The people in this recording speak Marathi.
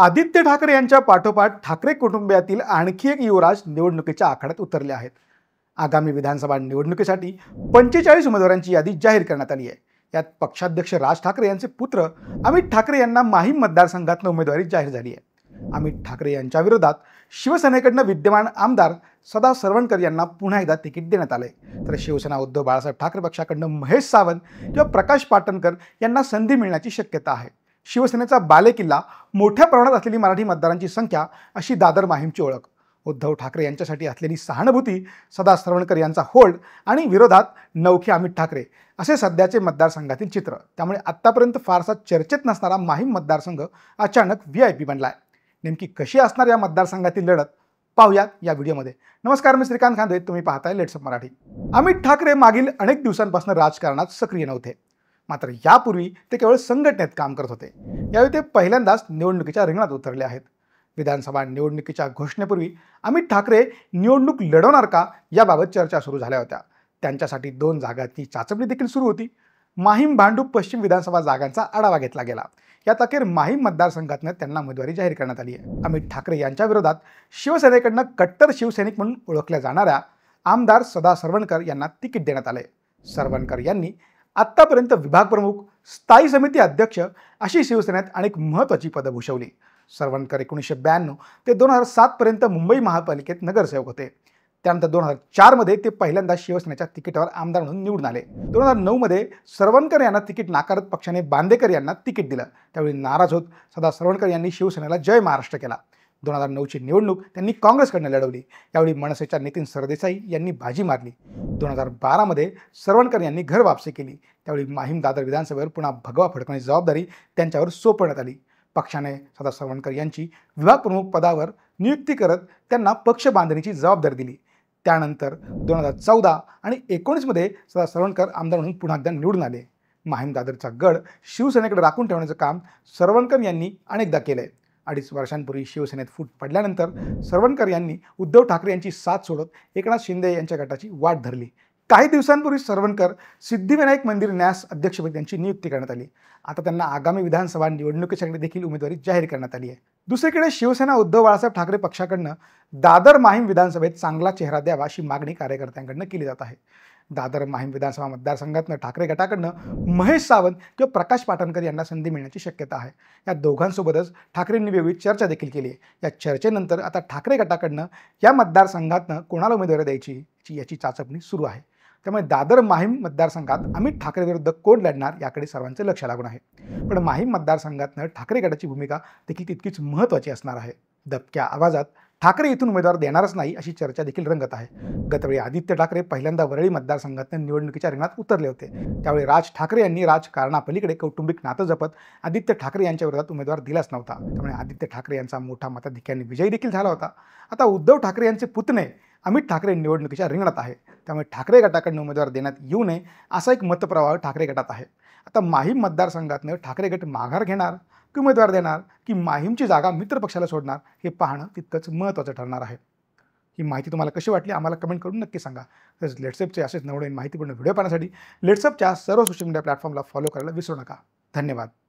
आदित्य ठाकरे यांच्या पाठोपाठ ठाकरे कुटुंबियातील आणखी एक युवराज निवडणुकीच्या आखाड्यात उतरले आहेत आगामी विधानसभा निवडणुकीसाठी पंचेचाळीस उमेदवारांची यादी जाहीर करण्यात आली आहे यात पक्षाध्यक्ष राज ठाकरे यांचे पुत्र अमित ठाकरे यांना माहीम मतदारसंघातून उमेदवारी जाहीर झाली आहे अमित ठाकरे यांच्या विरोधात शिवसेनेकडनं विद्यमान आमदार सदा सरवणकर यांना पुन्हा एकदा तिकीट देण्यात आले तर शिवसेना उद्धव बाळासाहेब ठाकरे पक्षाकडनं महेश सावंत किंवा प्रकाश पाटणकर यांना संधी मिळण्याची शक्यता आहे शिवसेनेचा बालेकिल्ला मोठ्या प्रमाणात असलेली मराठी मतदारांची संख्या अशी दादर माहीमची ओळख उद्धव ठाकरे यांच्यासाठी असलेली सहानुभूती सदा सरवणकर यांचा होल्ड आणि विरोधात नवखे अमित ठाकरे असे सध्याचे मतदारसंघातील चित्र त्यामुळे आत्तापर्यंत फारसा चर्चेत नसणारा माहीम मतदारसंघ अचानक व्ही आय पी बनलाय नेमकी कशी असणार या मतदारसंघातील लढत पाहूयात या व्हिडिओमध्ये नमस्कार मी श्रीकांत खांदे तुम्ही पाहताय लेट्स मराठी अमित ठाकरे मागील अनेक दिवसांपासून राजकारणात सक्रिय नव्हते मात्र यापूर्वी ते केवळ संघटनेत काम करत होते यावेळी ते पहिल्यांदाच निवडणुकीच्या रिंगणात उतरले आहेत विधानसभा निवडणुकीच्या घोषणेपूर्वी अमित ठाकरे निवडणूक लढवणार का याबाबत चर्चा सुरू झाल्या होत्या त्यांच्यासाठी दोन जागांची चाचपणी देखील सुरू होती माहीम भांडू पश्चिम विधानसभा जागांचा आढावा घेतला गेला यात अखेर माहीम मतदारसंघातनं त्यांना उमेदवारी जाहीर करण्यात आली आहे अमित ठाकरे यांच्या विरोधात शिवसेनेकडनं कट्टर शिवसैनिक म्हणून ओळखल्या जाणाऱ्या आमदार सदा सरवणकर यांना तिकीट देण्यात आले सरवणकर यांनी आत्तापर्यंत विभाग प्रमुख स्थायी समिती अध्यक्ष अशी शिवसेनेत अनेक महत्त्वाची पदं भूषवली सर्वांकर एकोणीसशे ब्याण्णव ते दोन हजार सातपर्यंत मुंबई महापालिकेत नगरसेवक होते त्यानंतर दोन हजार चारमध्ये ते पहिल्यांदा शिवसेनेच्या तिकीटावर आमदार म्हणून निवडून आले दोन हजार नऊमध्ये सर्वणकर यांना तिकीट नाकारत पक्षाने बांदेकर यांना तिकीट दिलं त्यावेळी नाराज होत सदा सर्वणकर यांनी शिवसेनेला जय महाराष्ट्र केला दोन हजार नऊची निवडणूक त्यांनी काँग्रेसकडनं लढवली यावेळी मनसेच्या नितीन सरदेसाई यांनी भाजी मारली दोन हजार बारामध्ये सरवणकर यांनी घर वापसी केली त्यावेळी माहीम दादर विधानसभेवर पुन्हा भगवा फडकण्याची जबाबदारी त्यांच्यावर सोपवण्यात आली पक्षाने सदा सरवणकर यांची विभागप्रमुख पदावर नियुक्ती करत त्यांना पक्ष बांधणीची जबाबदारी दिली त्यानंतर दोन हजार चौदा आणि एकोणीसमध्ये सदा सरवणकर आमदार म्हणून पुन्हा एकदा निवडून आले माहीम दादरचा गड शिवसेनेकडे राखून ठेवण्याचं काम सरवणकर यांनी अनेकदा केलं आहे अडीच वर्षांपूर्वी शिवसेनेत फूट पडल्यानंतर सरवणकर यांनी उद्धव ठाकरे यांची साथ सोडत एकनाथ शिंदे यांच्या गटाची वाट धरली काही दिवसांपूर्वी सरवणकर सिद्धिविनायक मंदिर न्यास अध्यक्षपदी त्यांची नियुक्ती करण्यात आली आता त्यांना आगामी विधानसभा निवडणुकीसाठी देखील उमेदवारी जाहीर करण्यात आली आहे दुसरीकडे शिवसेना उद्धव बाळासाहेब ठाकरे पक्षाकडनं दादर माहीम विधानसभेत चांगला चेहरा द्यावा अशी मागणी कार्यकर्त्यांकडनं केली जात आहे दादर माहीम विधानसभा मतदारसंघातनं ठाकरे गटाकडनं महेश सावंत किंवा प्रकाश पाटणकर यांना संधी मिळण्याची शक्यता आहे या दोघांसोबतच ठाकरेंनी वेगळी चर्चा देखील केली आहे या चर्चेनंतर आता ठाकरे गटाकडनं या मतदारसंघातनं कोणाला उमेदवारी द्यायची याची चाचपणी सुरू आहे त्यामुळे दादर माहीम मतदारसंघात अमित ठाकरे विरुद्ध कोण लढणार याकडे सर्वांचं लक्ष लागून आहे पण माहीम मतदारसंघातनं ठाकरे गटाची भूमिका देखील तितकीच महत्त्वाची असणार आहे दबक्या आवाजात ठाकरे इथून उमेदवार देणारच नाही अशी चर्चा देखील रंगत आहे गतवेळी आदित्य ठाकरे पहिल्यांदा वरळी मतदारसंघातून निवडणुकीच्या रिंगणात उतरले होते त्यावेळी राज ठाकरे यांनी राजकारणापलीकडे कौटुंबिक नातं जपत आदित्य ठाकरे यांच्या विरोधात उमेदवार दिलाच नव्हता त्यामुळे आदित्य ठाकरे यांचा मोठा मताधिक्याने विजय देखील झाला होता आता उद्धव ठाकरे यांचे पुतणे अमित ठाकरे निवडणुकीच्या रिंगणात आहे त्यामुळे ठाकरे गटाकडून उमेदवार देण्यात येऊ नये असा एक मतप्रवाह ठाकरे गटात आहे आता माहीम मतदारसंघातनं ठाकरे गट माघार घेणार की उमेदवार देणार की माहीमची जागा मित्रपक्षाला सोडणार हे पाहणं तितकंच महत्त्वाचं ठरणार आहे ही माहिती तुम्हाला कशी वाटली आम्हाला कमेंट करून नक्की सांगा तसेच लेट्सअपचे असेच नवनवीन माहितीपूर्ण व्हिडिओ पाहण्यासाठी लेट्सअपच्या सर्व सोशल मीडिया प्लॅटफॉर्मला फॉलो करायला विसरू नका धन्यवाद